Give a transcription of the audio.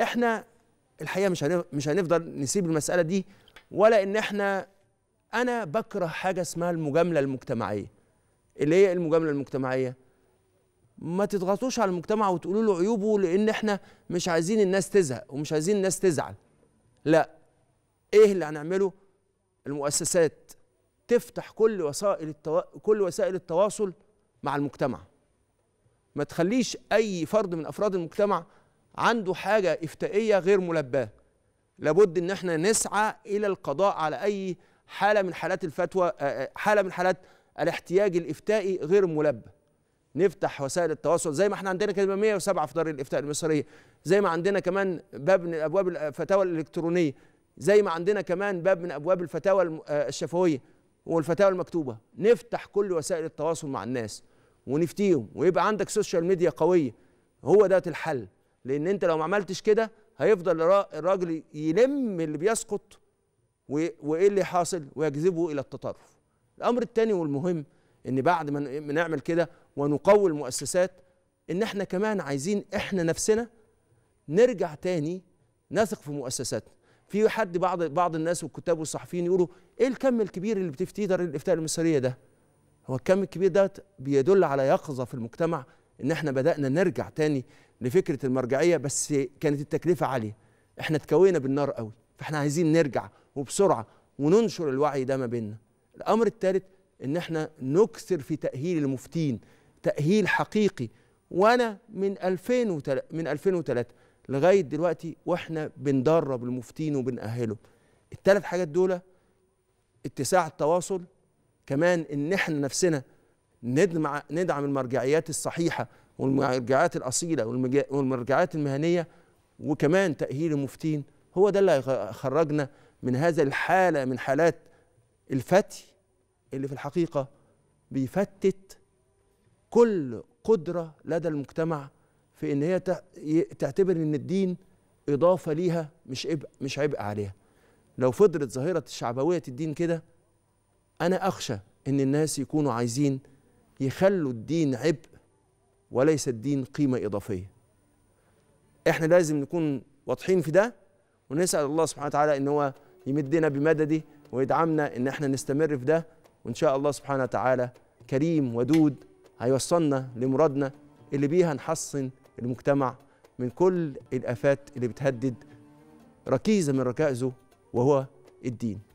احنا الحقيقه مش مش هنفضل نسيب المساله دي ولا ان احنا انا بكره حاجه اسمها المجامله المجتمعيه اللي هي المجامله المجتمعيه ما تضغطوش على المجتمع وتقولوا له عيوبه لان احنا مش عايزين الناس تزهق ومش عايزين الناس تزعل لا ايه اللي هنعمله المؤسسات تفتح كل وسائل التوا... كل وسائل التواصل مع المجتمع ما تخليش اي فرد من افراد المجتمع عنده حاجة إفتائية غير ملباة لابد إن احنا نسعى إلى القضاء على أي حالة من حالات الفتوى آه، آه، حالة من حالات الاحتياج الإفتائي غير ملبى نفتح وسائل التواصل زي ما احنا عندنا كده 107 في دار الإفتاء المصرية زي ما عندنا كمان باب من أبواب آه، الفتاوى الإلكترونية زي ما عندنا كمان باب من أبواب الفتاوى الشفوية والفتاوى المكتوبة نفتح كل وسائل التواصل مع الناس ونفتيهم ويبقى عندك سوشيال ميديا قوية هو ده الحل لان انت لو ما عملتش كده هيفضل الراجل يلم اللي بيسقط وايه اللي حاصل ويجذبه الى التطرف الامر الثاني والمهم ان بعد ما نعمل كده ونقوي المؤسسات ان احنا كمان عايزين احنا نفسنا نرجع تاني نثق في مؤسساتنا في حد بعض بعض الناس والكتاب والصحفيين يقولوا ايه الكم الكبير اللي بتفتيه دار الافتاء المصريه ده هو الكم الكبير ده بيدل على يقظه في المجتمع ان احنا بدانا نرجع تاني لفكره المرجعيه بس كانت التكلفه عاليه احنا اتكوينا بالنار قوي فاحنا عايزين نرجع وبسرعه وننشر الوعي ده ما بيننا الامر الثالث ان احنا نكثر في تاهيل المفتين تاهيل حقيقي وانا من 2003 من 2003 لغايه دلوقتي واحنا بندرب المفتين وبنأهله الثلاث حاجات دول اتساع التواصل كمان ان احنا نفسنا ندعم المرجعيات الصحيحة والمرجعيات الأصيلة والمرجعيات المهنية وكمان تأهيل المفتين هو ده اللي هيخرجنا من هذا الحالة من حالات الفتي اللي في الحقيقة بيفتت كل قدرة لدى المجتمع في إن هي تعتبر إن الدين إضافة ليها مش عبء مش عبء عليها لو فضلت ظاهرة الشعبوية الدين كده أنا أخشى إن الناس يكونوا عايزين يخلوا الدين عبء وليس الدين قيمة إضافية احنا لازم نكون واضحين في ده ونسأل الله سبحانه وتعالى ان هو يمدنا بمدده ويدعمنا ان احنا نستمر في ده وان شاء الله سبحانه وتعالى كريم ودود هيوصلنا لمرادنا اللي بيها نحصن المجتمع من كل الافات اللي بتهدد ركيزه من ركائزه وهو الدين